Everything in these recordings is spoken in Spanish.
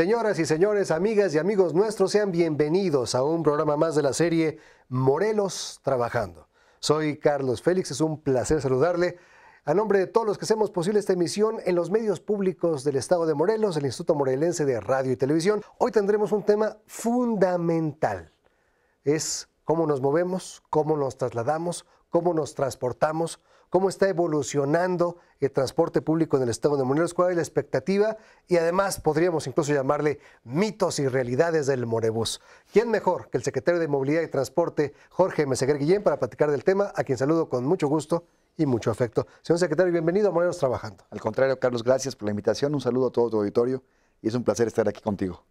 Señoras y señores, amigas y amigos nuestros, sean bienvenidos a un programa más de la serie Morelos Trabajando. Soy Carlos Félix, es un placer saludarle. A nombre de todos los que hacemos posible esta emisión en los medios públicos del Estado de Morelos, el Instituto Morelense de Radio y Televisión, hoy tendremos un tema fundamental. Es cómo nos movemos, cómo nos trasladamos, cómo nos transportamos, cómo está evolucionando el transporte público en el estado de Morelos, cuál es la expectativa y además podríamos incluso llamarle mitos y realidades del Morebús. ¿Quién mejor que el secretario de Movilidad y Transporte, Jorge Meseguer Guillén, para platicar del tema, a quien saludo con mucho gusto y mucho afecto? Señor secretario, bienvenido a Morelos Trabajando. Al contrario, Carlos, gracias por la invitación, un saludo a todo tu auditorio y es un placer estar aquí contigo.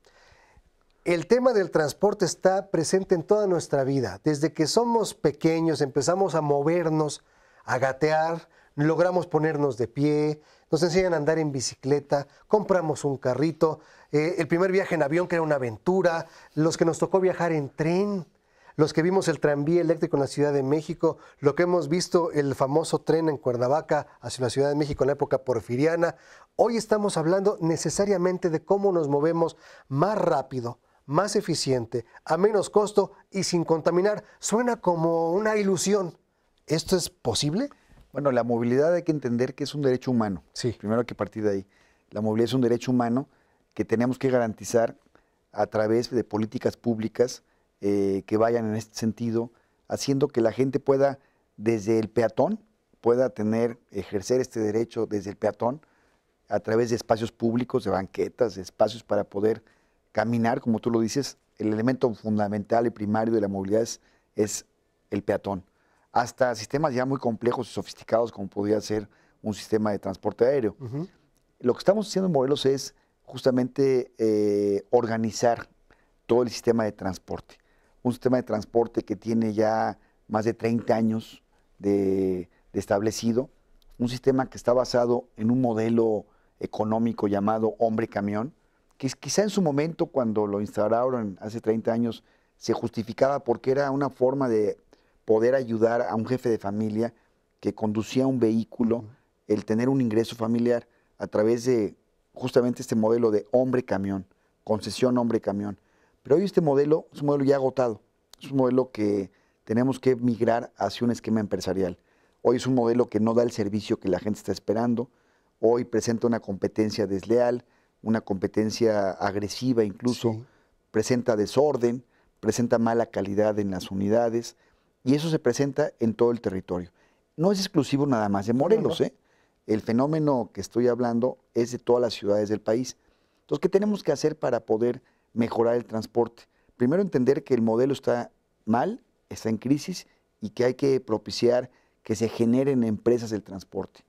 El tema del transporte está presente en toda nuestra vida. Desde que somos pequeños empezamos a movernos a gatear, logramos ponernos de pie, nos enseñan a andar en bicicleta, compramos un carrito, eh, el primer viaje en avión que era una aventura, los que nos tocó viajar en tren, los que vimos el tranvía eléctrico en la Ciudad de México, lo que hemos visto el famoso tren en Cuernavaca hacia la Ciudad de México en la época porfiriana. Hoy estamos hablando necesariamente de cómo nos movemos más rápido, más eficiente, a menos costo y sin contaminar. Suena como una ilusión, ¿Esto es posible? Bueno, la movilidad hay que entender que es un derecho humano. Sí. Primero que partir de ahí. La movilidad es un derecho humano que tenemos que garantizar a través de políticas públicas eh, que vayan en este sentido, haciendo que la gente pueda, desde el peatón, pueda tener, ejercer este derecho desde el peatón, a través de espacios públicos, de banquetas, de espacios para poder caminar, como tú lo dices, el elemento fundamental y primario de la movilidad es el peatón hasta sistemas ya muy complejos y sofisticados como podría ser un sistema de transporte aéreo. Lo que estamos haciendo en Morelos es justamente eh, organizar todo el sistema de transporte. Un sistema de transporte que tiene ya más de 30 años de, de establecido, un sistema que está basado en un modelo económico llamado hombre-camión, que quizá en su momento cuando lo instauraron hace 30 años se justificaba porque era una forma de poder ayudar a un jefe de familia que conducía un vehículo, el tener un ingreso familiar a través de justamente este modelo de hombre camión, concesión hombre camión. Pero hoy este modelo es un modelo ya agotado, es un modelo que tenemos que migrar hacia un esquema empresarial. Hoy es un modelo que no da el servicio que la gente está esperando, hoy presenta una competencia desleal, una competencia agresiva incluso, presenta desorden, presenta mala calidad en las unidades y eso se presenta en todo el territorio. No es exclusivo nada más de Morelos, ¿eh? El fenómeno que estoy hablando es de todas las ciudades del país. Entonces, ¿qué tenemos que hacer para poder mejorar el transporte? Primero, entender que el modelo está mal, está en crisis y que hay que propiciar que se generen empresas del transporte.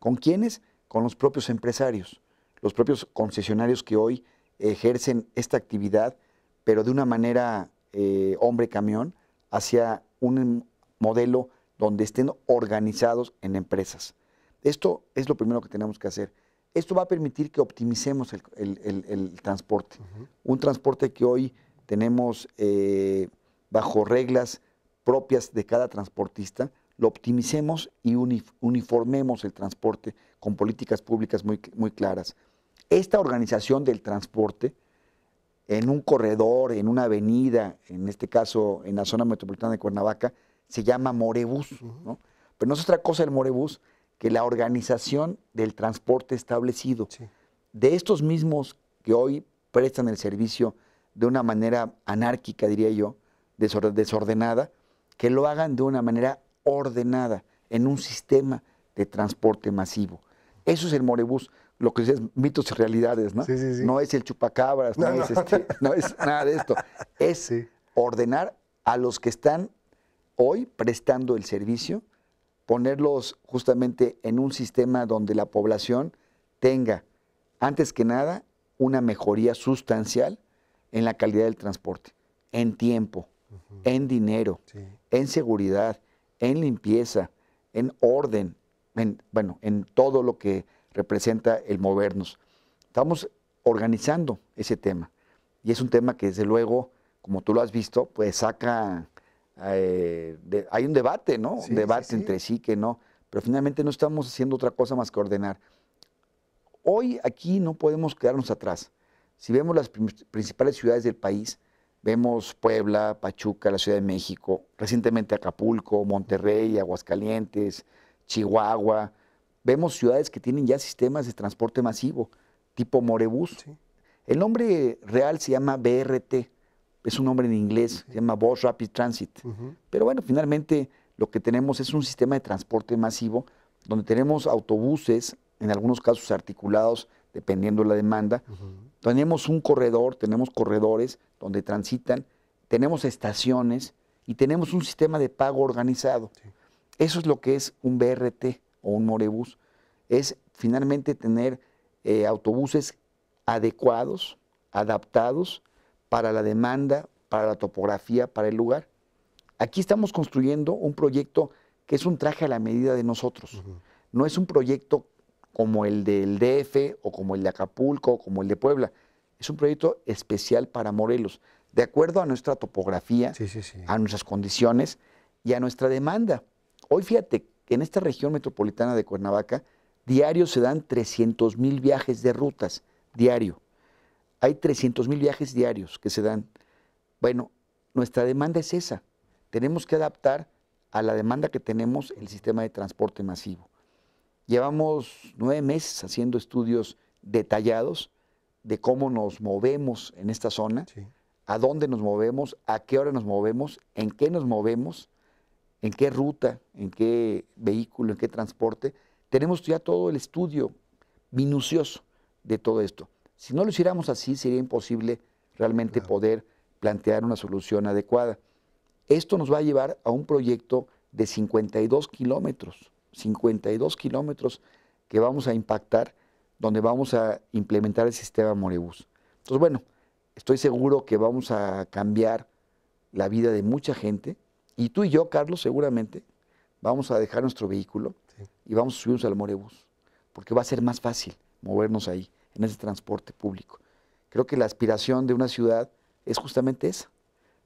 ¿Con quiénes? Con los propios empresarios, los propios concesionarios que hoy ejercen esta actividad, pero de una manera eh, hombre camión, hacia un modelo donde estén organizados en empresas. Esto es lo primero que tenemos que hacer. Esto va a permitir que optimicemos el, transporte. Un transporte que hoy tenemos eh, bajo reglas propias de cada transportista, lo optimicemos y uniformemos el transporte con políticas públicas muy claras. Esta organización del transporte en un corredor, en una avenida, en este caso en la zona metropolitana de Cuernavaca, se llama morebus, Pero no es otra cosa el morebus que la organización del transporte establecido. De estos mismos que hoy prestan el servicio de una manera anárquica, diría yo, desordenada, que lo hagan de una manera ordenada, en un sistema de transporte masivo. Eso es el morebus lo que dices mitos y realidades, ¿no? No es el chupacabras, no, este, es, nada de esto. Es ordenar a los que están hoy prestando el servicio, ponerlos justamente en un sistema donde la población tenga, antes que nada, una mejoría sustancial en la calidad del transporte, en tiempo, en dinero, en seguridad, en limpieza, en orden, bueno, en todo lo que representa el movernos. Estamos organizando ese tema. Y es un tema que desde luego, como tú lo has visto, pues saca, eh, hay un debate, ¿no? debate entre sí que no. Pero finalmente no estamos haciendo otra cosa más que ordenar. Hoy aquí no podemos quedarnos atrás. Si vemos las principales ciudades del país, vemos Puebla, Pachuca, la Ciudad de México, recientemente Acapulco, Monterrey, Aguascalientes, Chihuahua, Vemos ciudades que tienen ya sistemas de transporte masivo, tipo Morebus. El nombre real se llama BRT, es un nombre en inglés, se llama Bus Rapid Transit. Pero bueno, finalmente lo que tenemos es un sistema de transporte masivo donde tenemos autobuses, en algunos casos articulados, dependiendo de la demanda. Tenemos un corredor, tenemos corredores donde transitan, tenemos estaciones y tenemos un sistema de pago organizado. Eso es lo que es un BRT o un morebus, es finalmente tener eh, autobuses adecuados, adaptados para la demanda, para la topografía, para el lugar. Aquí estamos construyendo un proyecto que es un traje a la medida de nosotros. No es un proyecto como el del DF o como el de Acapulco o como el de Puebla. Es un proyecto especial para Morelos, de acuerdo a nuestra topografía, a nuestras condiciones y a nuestra demanda. Hoy fíjate, en esta región metropolitana de Cuernavaca diario se dan 300 mil viajes de rutas, diario. Hay 300 mil viajes diarios que se dan. Bueno, nuestra demanda es esa. Tenemos que adaptar a la demanda que tenemos el sistema de transporte masivo. Llevamos nueve meses haciendo estudios detallados de cómo nos movemos en esta zona, a dónde nos movemos, a qué hora nos movemos, en qué nos movemos, en qué ruta, en qué vehículo, en qué transporte. Tenemos ya todo el estudio minucioso de todo esto. Si no lo hiciéramos así, sería imposible realmente poder plantear una solución adecuada. Esto nos va a llevar a un proyecto de 52 kilómetros, 52 kilómetros que vamos a impactar, donde vamos a implementar el sistema Morebus. Entonces, bueno, estoy seguro que vamos a cambiar la vida de mucha gente, y tú y yo, Carlos, seguramente vamos a dejar nuestro vehículo y vamos a subirnos al Morebus, porque va a ser más fácil movernos ahí, en ese transporte público. Creo que la aspiración de una ciudad es justamente esa,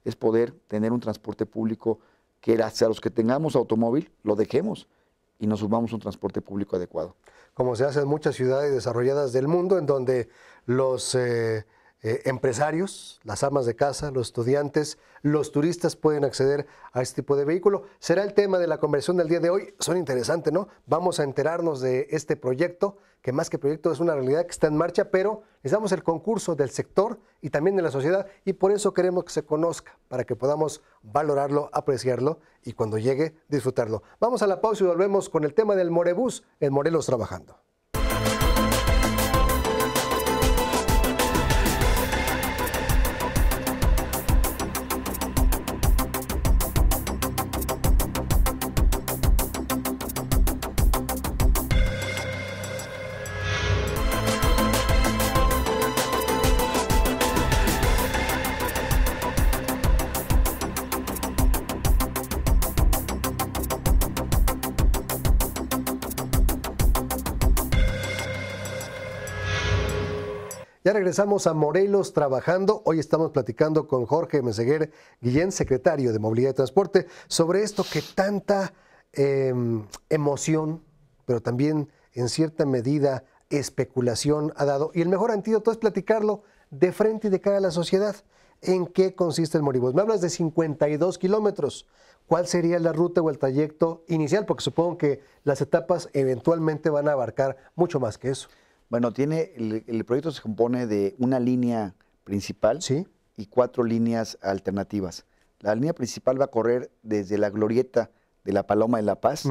es poder tener un transporte público que hacia los que tengamos automóvil lo dejemos y nos subamos a un transporte público adecuado. Como se hace en muchas ciudades desarrolladas del mundo, en donde los... Eh, eh, empresarios, las amas de casa, los estudiantes, los turistas pueden acceder a este tipo de vehículo. Será el tema de la conversión del día de hoy. Son interesantes, ¿no? Vamos a enterarnos de este proyecto, que más que proyecto es una realidad que está en marcha, pero necesitamos el concurso del sector y también de la sociedad y por eso queremos que se conozca, para que podamos valorarlo, apreciarlo y cuando llegue disfrutarlo. Vamos a la pausa y volvemos con el tema del Morebus en Morelos Trabajando. regresamos a Morelos trabajando. Hoy estamos platicando con Jorge Meseguer Guillén, secretario de Movilidad y Transporte, sobre esto que tanta em, emoción, pero también en cierta medida especulación ha dado. Y el mejor antídoto es platicarlo de frente y de cara a la sociedad. ¿En qué consiste el Moribus? Me hablas de 52 kilómetros. ¿Cuál sería la ruta o el trayecto inicial? Porque supongo que las etapas eventualmente van a abarcar mucho más que eso. Bueno, tiene el, proyecto se compone de una línea principal y cuatro líneas alternativas. La línea principal va a correr desde la glorieta de la Paloma de la Paz,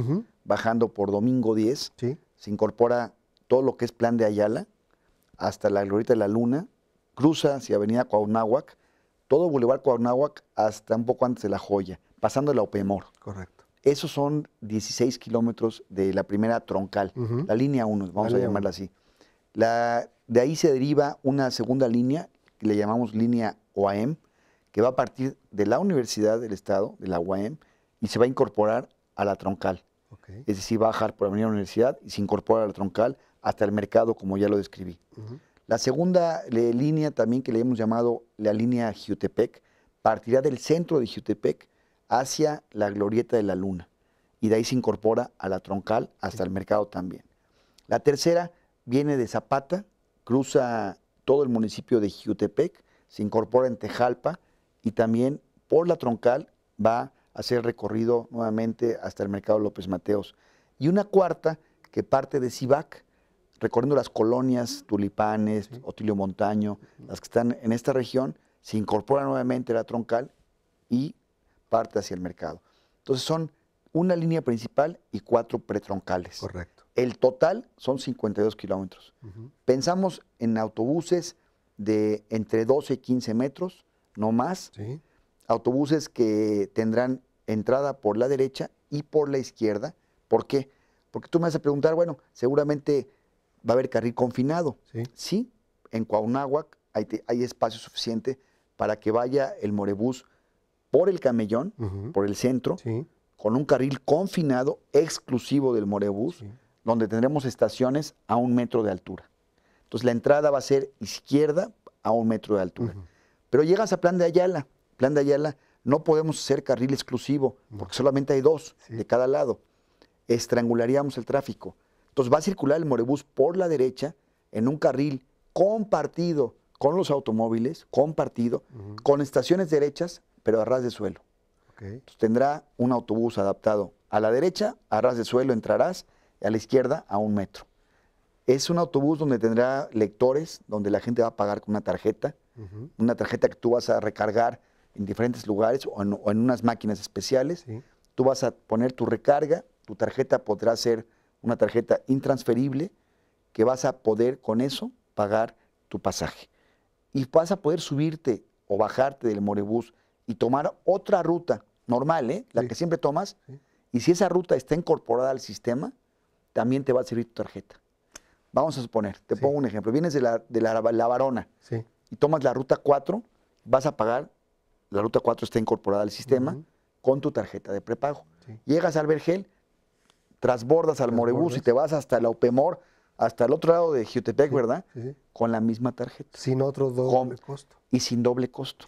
bajando por Domingo 10. Se incorpora todo lo que es Plan de Ayala hasta la glorieta de la Luna, cruza hacia Avenida Cuauhnáhuac, todo Boulevard Cuauhnáhuac hasta un poco antes de La Joya, pasando la Opemor. Correcto. Esos son 16 kilómetros de la primera troncal, la línea 1, vamos a llamarla así de ahí se deriva una segunda línea, que le llamamos línea OAM, que va a partir de la Universidad del Estado, de la OAM, y se va a incorporar a la troncal. Es decir, va a bajar por Avenida Universidad y se incorpora a la troncal hasta el mercado, como ya lo describí. La segunda línea también que le hemos llamado la línea Jutepec, partirá del centro de Jutepec hacia la Glorieta de la Luna y de ahí se incorpora a la troncal hasta el mercado también. La tercera viene de Zapata, cruza todo el municipio de Jiutepec, se incorpora en Tejalpa y también por la troncal va a ser recorrido nuevamente hasta el mercado López Mateos. Y una cuarta que parte de Sibac, recorriendo las colonias Tulipanes, Otilio Montaño, las que están en esta región, se incorpora nuevamente a la troncal y parte hacia el mercado. Entonces son una línea principal y cuatro pretroncales. Correcto. El total son 52 kilómetros. Pensamos en autobuses de entre 12 y 15 metros, no más. Autobuses que tendrán entrada por la derecha y por la izquierda. ¿Por qué? Porque tú me vas a preguntar, bueno, seguramente va a haber carril confinado. Sí, en Cuauhnáhuac hay, espacio suficiente para que vaya el morebús por el camellón, por el centro, con un carril confinado exclusivo del morebús donde tendremos estaciones a un metro de altura. Entonces la entrada va a ser izquierda a un metro de altura. Pero llegas a Plan de Ayala. Plan de Ayala no podemos hacer carril exclusivo, porque solamente hay dos de cada lado. Estrangularíamos el tráfico. Entonces va a circular el morebús por la derecha en un carril compartido con los automóviles, compartido, con estaciones derechas, pero a ras de suelo. Entonces tendrá un autobús adaptado a la derecha, a ras de suelo entrarás a la izquierda a un metro. Es un autobús donde tendrá lectores, donde la gente va a pagar con una tarjeta, una tarjeta que tú vas a recargar en diferentes lugares o en, unas máquinas especiales. Tú vas a poner tu recarga, tu tarjeta podrá ser una tarjeta intransferible que vas a poder con eso pagar tu pasaje. Y vas a poder subirte o bajarte del morebus y tomar otra ruta normal, ¿eh? la que siempre tomas. Y si esa ruta está incorporada al sistema, también te va a servir tu tarjeta. Vamos a suponer, te pongo un ejemplo. Vienes de la, de la, la Varona y tomas la ruta 4, vas a pagar, la ruta 4 está incorporada al sistema, con tu tarjeta de prepago. Llegas al Vergel, trasbordas al Morebus y te vas hasta la Opemor, hasta el otro lado de Jutepec, ¿verdad? Con la misma tarjeta. Sin otro doble costo. Y sin doble costo.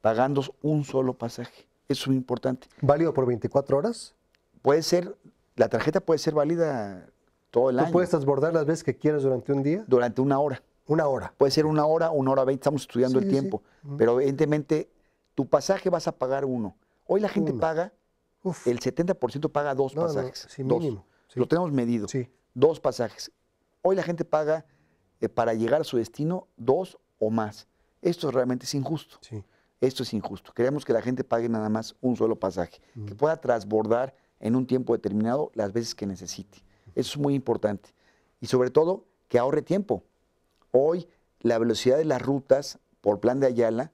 Pagando un solo pasaje. Eso es muy importante. ¿Válido por 24 horas? Puede ser la tarjeta puede ser válida todo el ¿Tú puedes transbordar las veces que quieras durante un día? Durante una hora. Una hora. Puede ser una hora, una hora veinte, estamos estudiando el tiempo. Pero evidentemente, tu pasaje vas a pagar uno. Hoy la gente paga, el 70% paga dos pasajes. sí, dos. Lo tenemos medido. Dos pasajes. Hoy la gente paga eh, para llegar a su destino dos o más. Esto realmente es injusto. Sí. Esto es injusto. Queremos que la gente pague nada más un solo pasaje, que pueda transbordar en un tiempo determinado las veces que necesite. Eso es muy importante. Y sobre todo, que ahorre tiempo. Hoy la velocidad de las rutas por plan de Ayala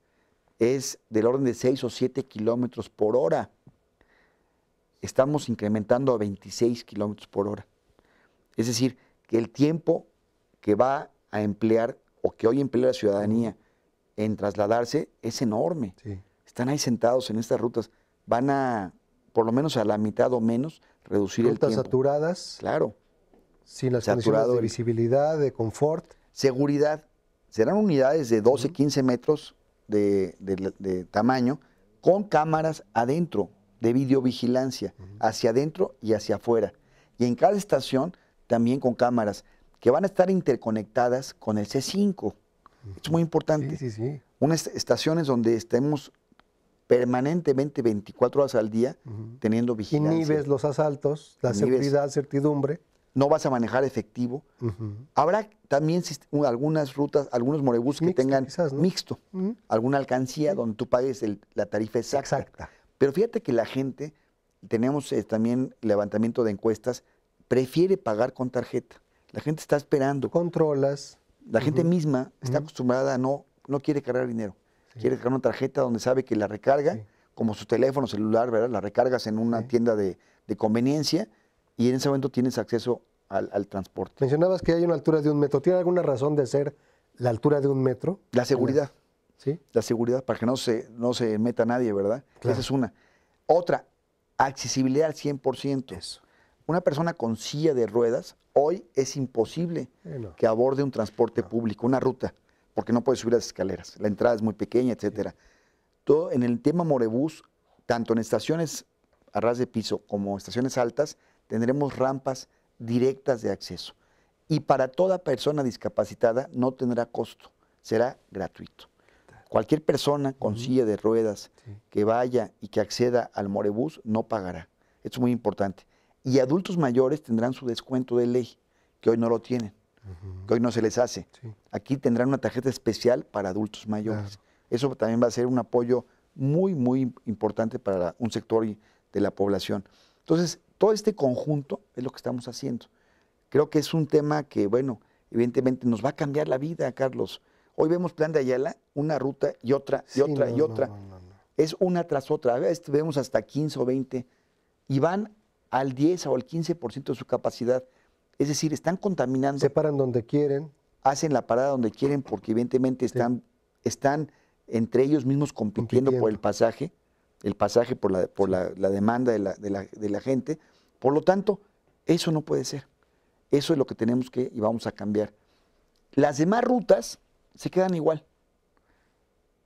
es del orden de 6 o 7 kilómetros por hora. Estamos incrementando a 26 kilómetros por hora. Es decir, que el tiempo que va a emplear o que hoy emplea la ciudadanía en trasladarse es enorme. Están ahí sentados en estas rutas. Van a por lo menos a la mitad o menos, reducir el tiempo. saturadas. Claro. Sin las condiciones de visibilidad, de confort. Seguridad. Serán unidades de 12, 15 metros de, tamaño con cámaras adentro de videovigilancia, hacia adentro y hacia afuera. Y en cada estación también con cámaras que van a estar interconectadas con el C5. Es muy importante. Sí, sí, sí. Unas estaciones donde estemos permanentemente 24 horas al día teniendo vigilancia. Inhibes los asaltos, la seguridad, certidumbre. No vas a manejar efectivo. Habrá también algunas rutas, algunos morebus que tengan mixto, alguna alcancía donde tú pagues la tarifa exacta. Pero fíjate que la gente, tenemos eh, también levantamiento de encuestas, prefiere pagar con tarjeta. La gente está esperando. Controlas. La gente misma está acostumbrada a no, no quiere cargar dinero Quieres quiere una tarjeta donde sabe que la recarga, como su teléfono celular, ¿verdad? La recargas en una tienda de, conveniencia y en ese momento tienes acceso al, transporte. Mencionabas que hay una altura de un metro. ¿Tiene alguna razón de ser la altura de un metro? La seguridad. Sí. La seguridad, para que no se, no se meta nadie, ¿verdad? Esa es una. Otra, accesibilidad al 100%. Eso. Una persona con silla de ruedas hoy es imposible eh, que aborde un transporte público, una ruta porque no puedes subir las escaleras, la entrada es muy pequeña, etc. Todo, en el tema Morebus, tanto en estaciones a ras de piso como estaciones altas, tendremos rampas directas de acceso. Y para toda persona discapacitada no tendrá costo, será gratuito. Cualquier persona con silla de ruedas que vaya y que acceda al Morebus no pagará. Esto es muy importante. Y adultos mayores tendrán su descuento de ley, que hoy no lo tienen que hoy no se les hace. Aquí tendrán una tarjeta especial para adultos mayores. Eso también va a ser un apoyo muy, muy importante para un sector de la población. Entonces, todo este conjunto es lo que estamos haciendo. Creo que es un tema que, bueno, evidentemente nos va a cambiar la vida, Carlos. Hoy vemos Plan de Ayala, una ruta y otra, y otra, y otra. es una tras otra. vemos hasta 15 o 20 y van al 10 o al 15% de su capacidad. Es decir, están contaminando. Se paran donde quieren. Hacen la parada donde quieren porque evidentemente están, están entre ellos mismos compitiendo, por el pasaje, el pasaje por la, por la, demanda de la, gente. Por lo tanto, eso no puede ser. Eso es lo que tenemos que y vamos a cambiar. Las demás rutas se quedan igual.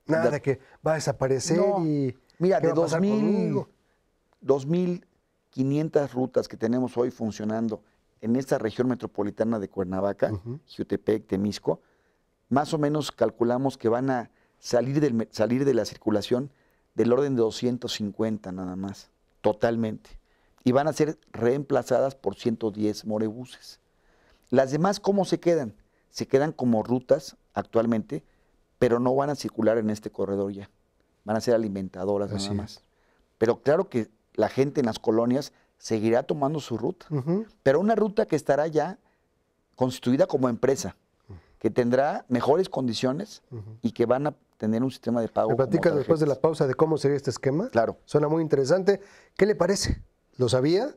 Nada que va a desaparecer y. Mira, de 2.500 rutas que tenemos hoy funcionando en esta región metropolitana de Cuernavaca, uh Temisco, más o menos calculamos que van a salir, del, salir de la circulación del orden de 250 nada más, totalmente. Y van a ser reemplazadas por 110 morebuses. Las demás, ¿cómo se quedan? Se quedan como rutas actualmente, pero no van a circular en este corredor ya. Van a ser alimentadoras nada más. Pero claro que la gente en las colonias seguirá tomando su ruta, pero una ruta que estará ya constituida como empresa, que tendrá mejores condiciones y que van a tener un sistema de pago. ¿Me platicas después de la pausa de cómo sería este esquema? Claro. Suena muy interesante. ¿Qué le parece? ¿Lo sabía?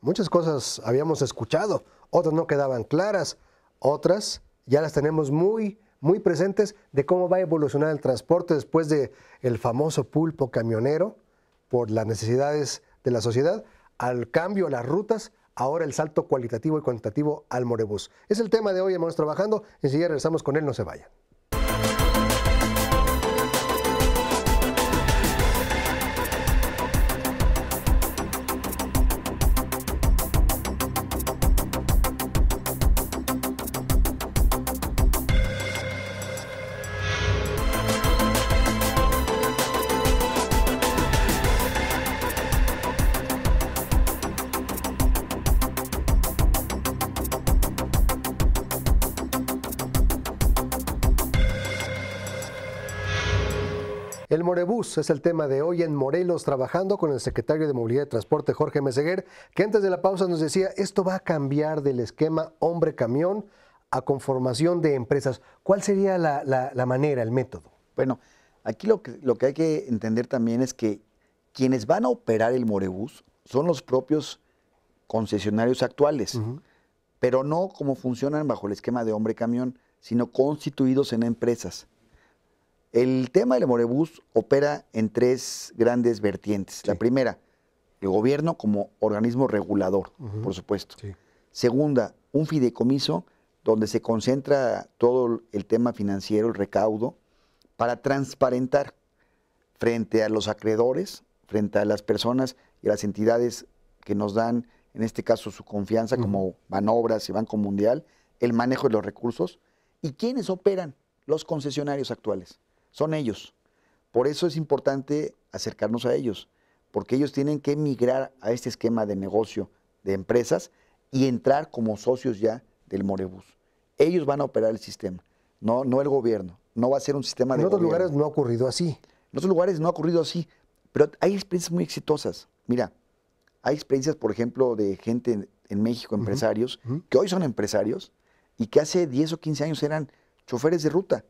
Muchas cosas habíamos escuchado, otras no quedaban claras, otras ya las tenemos muy, muy presentes de cómo va a evolucionar el transporte después de el famoso pulpo camionero por las necesidades de la sociedad al cambio, a las rutas, ahora el salto cualitativo y cuantitativo al Morebus. Es el tema de hoy, estado trabajando. Enseguida regresamos con él, no se vayan. es el tema de hoy en Morelos, trabajando con el secretario de Movilidad y Transporte, Jorge Meseguer, que antes de la pausa nos decía, esto va a cambiar del esquema hombre-camión a conformación de empresas. ¿Cuál sería la, manera, el método? Bueno, aquí lo que, lo que hay que entender también es que quienes van a operar el Morebus son los propios concesionarios actuales, pero no como funcionan bajo el esquema de hombre-camión, sino constituidos en empresas. El tema del Morebus opera en tres grandes vertientes. La primera, el gobierno como organismo regulador, por supuesto. Segunda, un fideicomiso donde se concentra todo el tema financiero, el recaudo, para transparentar frente a los acreedores, frente a las personas y las entidades que nos dan, en este caso, su confianza, como Manobras y Banco Mundial, el manejo de los recursos y quiénes operan los concesionarios actuales son ellos. Por eso es importante acercarnos a ellos, porque ellos tienen que migrar a este esquema de negocio de empresas y entrar como socios ya del Morebus. Ellos van a operar el sistema, no, no el gobierno. No va a ser un sistema en de. En otros lugares no ha ocurrido así. En otros lugares no ha ocurrido así, pero hay experiencias muy exitosas. Mira, hay experiencias, por ejemplo, de gente en, México, empresarios, que hoy son empresarios y que hace 10 o 15 años eran choferes de ruta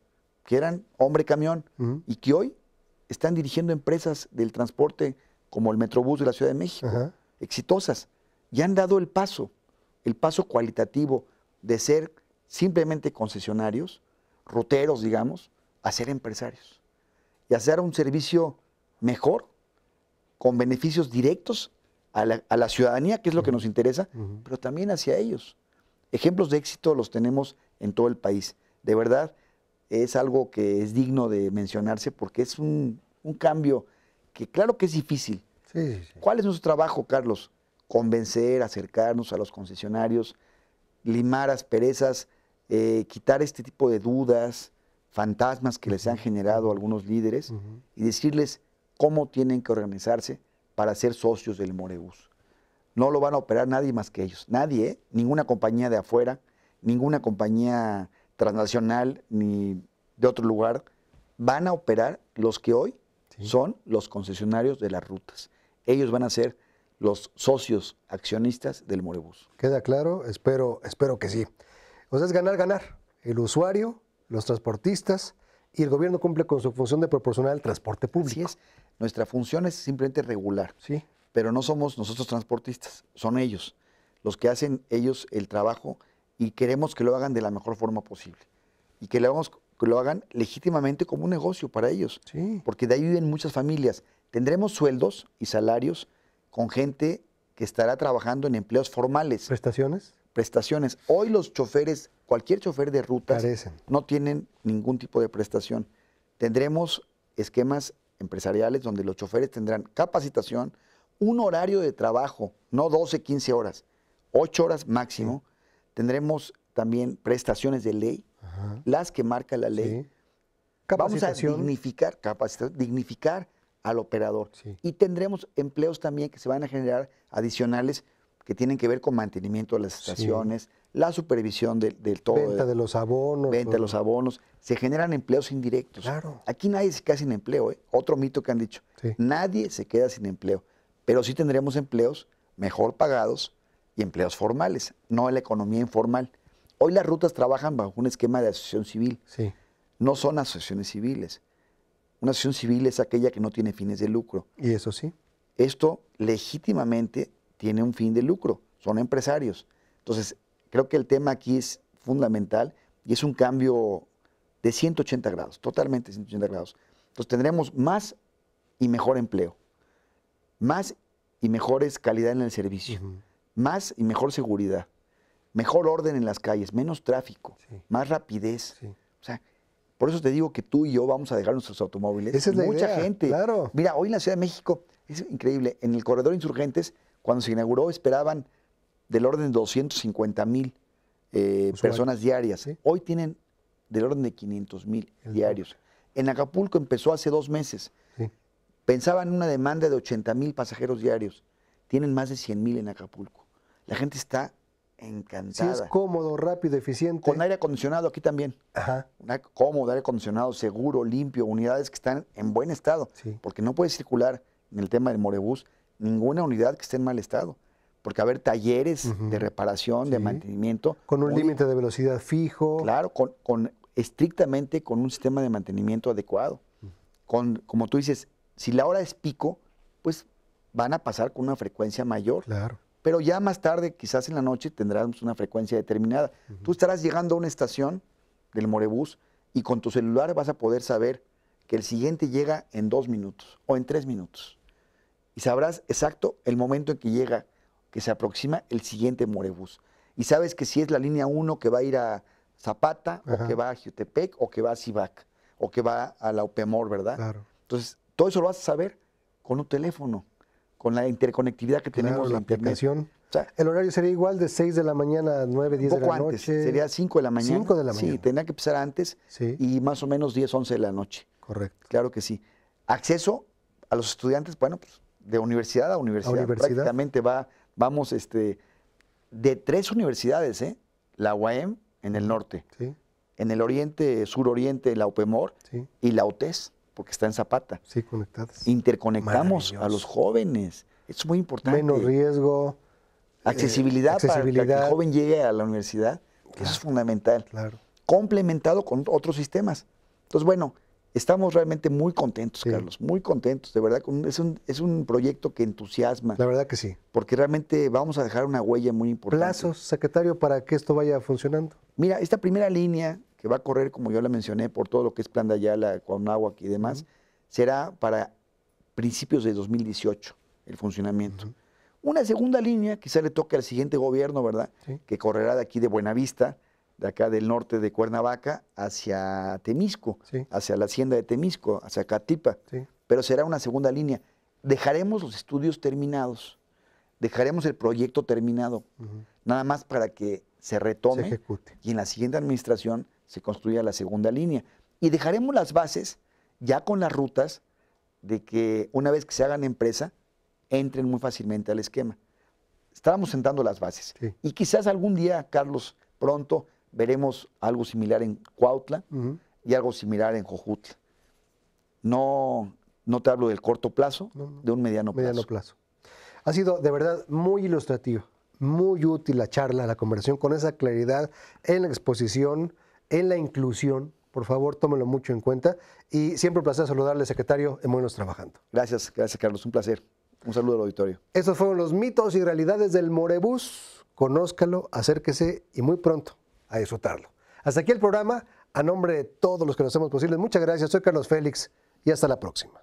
que eran hombre camión y que hoy están dirigiendo empresas del transporte como el Metrobús de la Ciudad de México, exitosas, y han dado el paso, el paso cualitativo de ser simplemente concesionarios, roteros, digamos, a ser empresarios y hacer un servicio mejor, con beneficios directos a la, ciudadanía, que es lo que nos interesa, pero también hacia ellos. Ejemplos de éxito los tenemos en todo el país. De verdad, es algo que es digno de mencionarse porque es un, cambio que claro que es difícil. ¿Cuál es nuestro trabajo, Carlos? Convencer, acercarnos a los concesionarios, limar asperezas, eh, quitar este tipo de dudas, fantasmas que les han generado algunos líderes y decirles cómo tienen que organizarse para ser socios del Morebus. No lo van a operar nadie más que ellos, nadie, ¿eh? ninguna compañía de afuera, ninguna compañía transnacional ni de otro lugar, van a operar los que hoy son los concesionarios de las rutas. Ellos van a ser los socios accionistas del Morebus. ¿Queda claro? Espero, espero que sí. O sea, es ganar, ganar. El usuario, los transportistas y el gobierno cumple con su función de proporcionar el transporte público. Así es. Nuestra función es simplemente regular. Sí. Pero no somos nosotros transportistas, son ellos. Los que hacen ellos el trabajo y queremos que lo hagan de la mejor forma posible. Y que lo, hagamos, lo hagan legítimamente como un negocio para ellos. Porque de ahí viven muchas familias. Tendremos sueldos y salarios con gente que estará trabajando en empleos formales. ¿Prestaciones? Prestaciones. Hoy los choferes, cualquier chofer de rutas, no tienen ningún tipo de prestación. Tendremos esquemas empresariales donde los choferes tendrán capacitación, un horario de trabajo, no 12, 15 horas, 8 horas máximo, Tendremos también prestaciones de ley, las que marca la ley. Vamos a dignificar, dignificar al operador. Y tendremos empleos también que se van a generar adicionales que tienen que ver con mantenimiento de las estaciones, la supervisión del de todo. Venta de los abonos. Venta de los abonos. Se generan empleos indirectos. Aquí nadie se queda sin empleo. ¿eh? Otro mito que han dicho. Nadie se queda sin empleo. Pero sí tendremos empleos mejor pagados, y empleos formales, no la economía informal. Hoy las rutas trabajan bajo un esquema de asociación civil. No son asociaciones civiles. Una asociación civil es aquella que no tiene fines de lucro. Y eso sí. Esto legítimamente tiene un fin de lucro. Son empresarios. Entonces, creo que el tema aquí es fundamental y es un cambio de 180 grados, totalmente 180 grados. Entonces, tendremos más y mejor empleo, más y mejores calidad en el servicio más y mejor seguridad, mejor orden en las calles, menos tráfico, más rapidez. O sea, por eso te digo que tú y yo vamos a dejar nuestros automóviles. Esa es la Mucha gente. Claro. Mira, hoy en la Ciudad de México es increíble. En el corredor Insurgentes, cuando se inauguró, esperaban del orden de 250 mil eh, personas diarias. Hoy tienen del orden de 500 mil diarios. En Acapulco empezó hace dos meses. Pensaban en una demanda de 80 mil pasajeros diarios. Tienen más de 100 mil en Acapulco. La gente está encantada. Sí, es cómodo, rápido, eficiente. Con aire acondicionado aquí también. Ajá. cómodo, aire acondicionado, seguro, limpio, unidades que están en buen estado. Sí. Porque no puede circular en el tema del morebus ninguna unidad que esté en mal estado. Porque haber talleres de reparación, de mantenimiento. Con un límite de velocidad fijo. Claro, con, con, estrictamente con un sistema de mantenimiento adecuado. Con, como tú dices, si la hora es pico, pues van a pasar con una frecuencia mayor. Claro. Pero ya más tarde, quizás en la noche, tendrás una frecuencia determinada. Tú estarás llegando a una estación del Morebus y con tu celular vas a poder saber que el siguiente llega en dos minutos o en tres minutos. Y sabrás exacto el momento en que llega, que se aproxima el siguiente Morebus. Y sabes que si es la línea 1 que va a ir a Zapata, o que va a Jutepec, o que va a Sibac, o que va a la UPEMOR, ¿verdad? Claro. Entonces, todo eso lo vas a saber con un teléfono con la interconectividad que tenemos. La aplicación. el horario sería igual de 6 de la mañana a 9, 10 de la antes, Sería 5 de la mañana. 5 de la mañana. Sí, tenía que empezar antes y más o menos 10, 11 de la noche. Correcto. Claro que sí. Acceso a los estudiantes, bueno, pues de universidad a universidad. ¿A Prácticamente va, vamos este, de tres universidades, ¿eh? La UAM en el norte, en el oriente, suroriente, la UPEMOR y la UTES porque está en Zapata. Sí, conectadas. Interconectamos a los jóvenes. Es muy importante. Menos riesgo. Eh, accesibilidad, para que el joven llegue a la universidad. eso es fundamental. Claro. Complementado con otros sistemas. Entonces, bueno, estamos realmente muy contentos, Carlos. Muy contentos, de verdad. Es un, es un proyecto que entusiasma. La verdad que sí. Porque realmente vamos a dejar una huella muy importante. ¿Plazos, secretario, para que esto vaya funcionando? Mira, esta primera línea que va a correr, como yo la mencioné, por todo lo que es Plan de Ayala, Cuauhnáhuac y demás, será para principios de 2018 el funcionamiento. Una segunda línea, quizá le toque al siguiente gobierno, ¿verdad? Que correrá de aquí de Buenavista, de acá del norte de Cuernavaca, hacia Temisco, hacia la hacienda de Temisco, hacia Catipa. Pero será una segunda línea. Dejaremos los estudios terminados, dejaremos el proyecto terminado, nada más para que se retome y en la siguiente administración se construya la segunda línea. Y dejaremos las bases ya con las rutas de que una vez que se hagan empresa, entren muy fácilmente al esquema. Estábamos sentando las bases. Y quizás algún día, Carlos, pronto veremos algo similar en Cuautla y algo similar en Jojutla. No, no te hablo del corto plazo, de un mediano, mediano plazo. Ha sido de verdad muy ilustrativo, muy útil la charla, la conversación con esa claridad en la exposición en la inclusión. Por favor, tómelo mucho en cuenta. Y siempre un placer saludarle, secretario, en buenos Trabajando. Gracias, gracias, Carlos. Un placer. Un saludo al auditorio. Estos fueron los mitos y realidades del Morebus. Conózcalo, acérquese y muy pronto a disfrutarlo. Hasta aquí el programa. A nombre de todos los que lo hacemos posible, muchas gracias. Soy Carlos Félix y hasta la próxima.